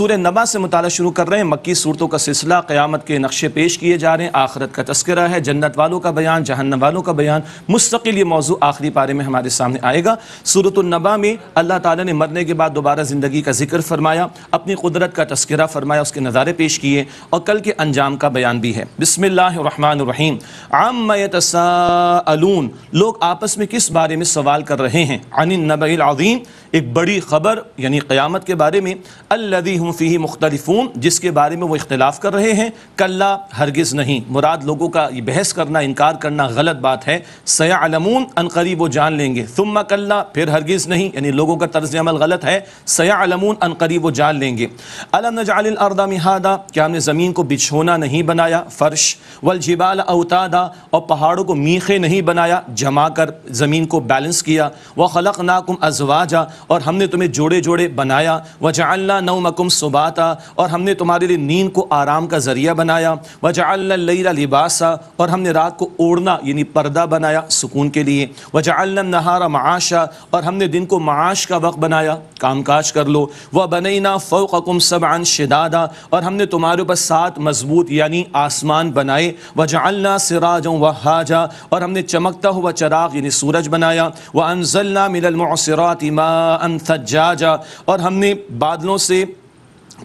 सूर्य नबा से मुताल शुरू कर रहे हैं मक्की सूरतों का सिलसिला क़्यामत के नक्शे पेश किए जा रहे हैं आखरत का तस्करा है जन्नत वालों का बयान जहन्न वालों का बयान मुस्तकिल ये मौजू आखिरी पारे में हमारे सामने आएगा नबा में अल्लाह ताली ने मरने के बाद दोबारा ज़िंदगी का जिक्र फरमाया अपनी कुदरत का तस्करा फरमाया उसके नज़ारे पेश किए और कल के अंजाम का बयान भी है बिसमीम आम तसा लोग आपस में किस बारे में सवाल कर रहे हैं अनिल नबीम एक बड़ी ख़बर यानी क़्यामत के बारे में अल्लदी हूँ फ़ी जिसके बारे में वो इख्तलाफ कर रहे हैं कल्ला हरगिज़ नहीं मुराद लोगों का ये बहस करना इनकार करना गलत बात है सयालमून अनकरीब वो जान लेंगे सुम्मा कल्ला फिर हरगिज़ नहीं यानी लोगों का तर्ज अमल गलत है सयालमून अनकरीब वो जान लेंगे अलम नजालदा मिहादा क्या हमने ज़मीन को बिछोना नहीं बनाया फ़र्श वलजिबाल अवतादा और पहाड़ों को मीखे नहीं बनाया जमा कर ज़मीन को बैलेंस किया व खलक नाकुम अजवाजा और हमने तुम्हें जोड़े जोड़े बनाया वजाल्ला नौमकुम सुबाता और हमने तुम्हारे लिए नींद को आराम का ज़रिया बनाया वजाल्ला लईरा लिबासा और हमने रात को ओढ़ना यानी पर्दा बनाया सुकून के लिए वजाल्ला नहारा माशा और हमने दिन को माश का वक्त बनाया काम काज कर लो वह बनैना फ़ोकम सबान शदादा और हमने तुम्हारे ऊपर सात मजबूत यानी आसमान बनाए वजाल्ला सिराज व हाजा और हमने चमकता हुआ चराग यानी सूरज बनाया व अनजल्ला मिलमसरात इमा अन और हमने बादलों से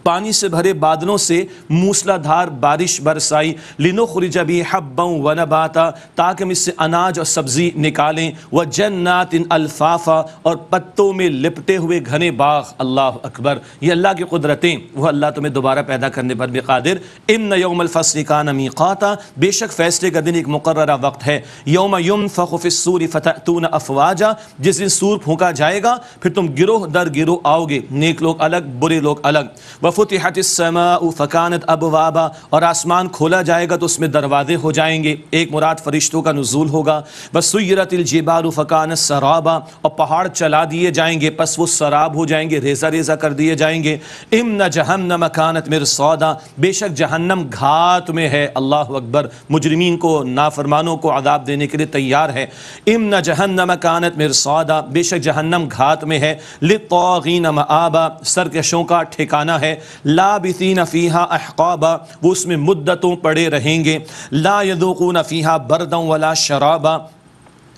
पानी से भरे बादलों से मूसलाधार बारिश बरसाई लिनो खुरिजा भी हब्बों व नबाता ताकि हम इससे अनाज और सब्ज़ी निकालें व जन्नात इन अल्फाफा और पत्तों में लिपटे हुए घने बाग अल्लाह अकबर ये अल्लाह की कुदरतें वह अल्लाह तुम्हें दोबारा पैदा करने पर भी कादिर इम न यौम अलफसलिकान बेशक फ़ैसले का दिन एक मुकर वक्त है योम युम फ़खफ़िसूर फ़तून अफवाजा जिस दिन सूर फूका जाएगा फिर तुम गिरोह दर गिरोह आओगे नेक लोग अलग बुरे लोग अलग वफुत हतमा फ़कानत अब वाबा और आसमान खोला जाएगा तो उसमें दरवाजे हो जाएंगे एक मुराद फरिश्तों का नजूल होगा बसरतलजिबार फ़कानत सराबा और पहाड़ चला दिए जाएंगे बस वो शराब हो जाएंगे रेजा रेजा कर दिए जाएंगे इम न जहम न मकानत मेर सौदा बेशक जहन्नम घात में है अल्लाह अकबर मुजरमी को नाफरमानों को आदाब देने के लिए तैयार है इम न जहन्नम मकानत मेर सौदा बेशक जहन्नम घात में है लिपीन आबा सरकशों का ठिकाना है लाबिसी नफ़ीहा अहकाबा वो उसमें मुद्दतों पड़े रहेंगे ला यदोकू नफ़ीहा बरदों वला शराबा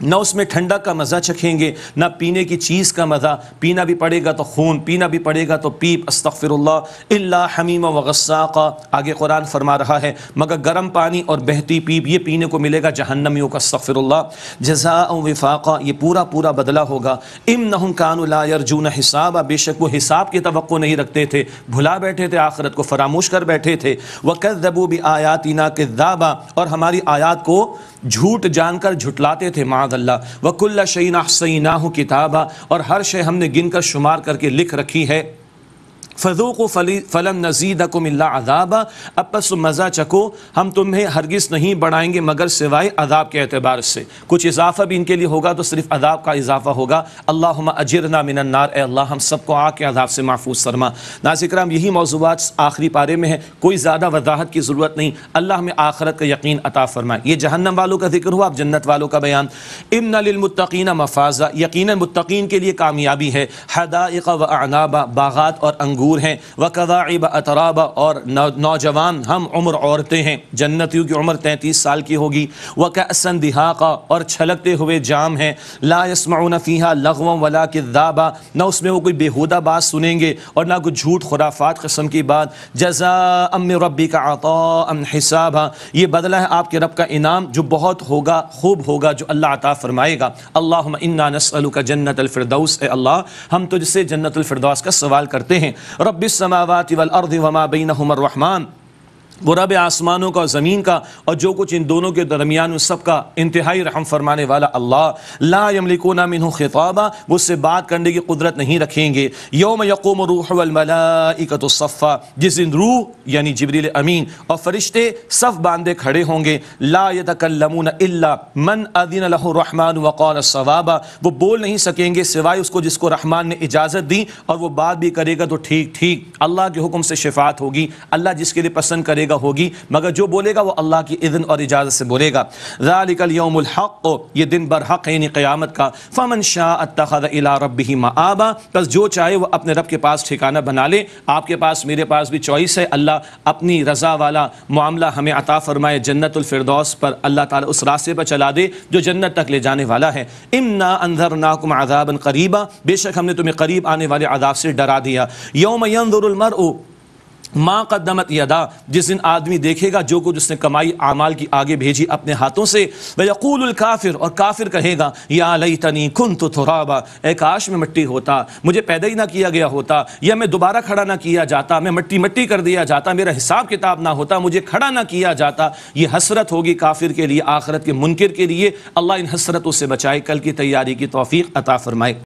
ना उसमें ठंडा का मज़ा चखेंगे ना पीने की चीज़ का मज़ा पीना भी पड़ेगा तो खून पीना भी पड़ेगा तो पीप अस्तफ़िरल्ला हमीम वगस्सा का आगे कुरान फरमा रहा है मगर गर्म पानी और बहती पीप ये पीने को मिलेगा जहन्नमियों का अस्तफ़िरल्ला जजा वफाक़ा ये पूरा पूरा बदला होगा इम नहम कानजून हिसाब बेशक वो हिसाब की तो नहीं रखते थे भुला बैठे थे आखरत को फरामोश कर बैठे थे वक़द दबू भी आयातना के और हमारी आयात को झूठ जानकर झुटलाते थे माँ माजल्ला वकुल्ला शहीना सईना किताबा और हर शे हमने गिनकर शुमार करके लिख रखी है फली फ़लन नज़ीद मिल्ला अदाबा अब बस मज़ा चको हम तुम्हें हरगिस नहीं बढ़ाएंगे मगर सिवाय अदाब के अतबार से कुछ इजाफ़ा भी इनके लिए होगा तो सिर्फ अदाब का इजाफ़ा होगा अल्लाह अजरना मिनन्नार अल्लाह हम सबको आ के अदाब से महफूज फरमा नाजिक्राम यही मौजूद आखिरी पारे में है कोई ज़्यादा वजाहत की ज़रूरत नहीं अल्लाह में आखरत का यकीन अता फरमाए ये जहन्नम वालों का जिक्र हुआ आप जन्नत वालों का बयान इमन लमतकीन मफाजा यकीन मुतकीन के लिए कामयाबी है हदाइका व अनाबा बागात और अंगूर मशहूर हैं वकदाइब अतराब और नौजवान हम उम्र औरतें हैं जन्नतियों की उम्र तैंतीस साल की होगी वकसन दिहाका और छलकते हुए जाम हैं लायसमाउन फ़ीहा लगवम वला के दाबा ना उसमें वो कोई बेहूदा बात सुनेंगे और ना कुछ झूठ खुराफात कस्म की बात जजा अम रबी का आता अम हिसाबा ये बदला है आपके रब का इनाम जो बहुत होगा खूब होगा जो अल्लाह अता फरमाएगा अल्लाह इन्ना नसअल का जन्नत अलफरदौस अल्लाह हम तुझसे जन्नत अलफरदौस का सवाल करते हैं रबिसमावत वमा बिन हमर रहमान रब आसमानों का ज़मीन का और जो कुछ इन दोनों के दरमियान उन सब का इंतहाई रहम फरमाने वाला अल्लाह ला ना मिन खिताबा वो उससे बात करने की कुदरत नहीं रखेंगे योम यकूम रूहमलाकतफ़ा जिस दिन रूह यानी जबरील अमीन और फरिश्ते सफ़ बांधे खड़े होंगे ला यतकलमून इल्ला मन अदीन रहमान वक़ौल सवाबा वो बोल नहीं सकेंगे सिवाय उसको जिसको रहमान ने इजाज़त दी और वो बात भी करेगा तो ठीक ठीक अल्लाह के हुक्म से शिफात होगी अल्लाह जिसके लिए पसंद करेगा बोलेगा होगी मगर जो बोलेगा वो अल्लाह की इज़्ज़त और इजाज़त से बोलेगा ज़ालिकल यौमुल हक़ ये दिन बर हक़ यानी क़यामत का फ़मन शाह अतखद इला रब ही मआबा बस जो चाहे वह अपने रब के पास ठिकाना बना ले आपके पास मेरे पास भी चॉइस है अल्लाह अपनी रज़ा वाला मामला हमें अता फ़रमाए जन्नतफरदौस पर अल्लाह ताला उस रास्ते पर चला दे जो जन्नत तक ले जाने वाला है इमना अंधर नाकुम आजाबन करीबा बेशक हमने तुम्हें करीब आने वाले आदाब से डरा दिया यौम यंदुरमर माँ का दमत यदा जिस दिन आदमी देखेगा जो कुछ उसने कमाई आमाल की आगे भेजी अपने हाथों से वकूल काफिर और काफिर कहेगा या लई तनी खुन तो थोराबा ए काश में मट्टी होता मुझे पैदा ही ना किया गया होता या मैं दोबारा खड़ा ना किया जाता मैं मट्टी मट्टी कर दिया जाता मेरा हिसाब किताब ना होता मुझे खड़ा ना किया जाता ये हसरत होगी काफिर के लिए आखरत के मुनकर के लिए अल्लाह इन हसरतों से बचाए कल की तैयारी की तोफ़ी अता फरमाए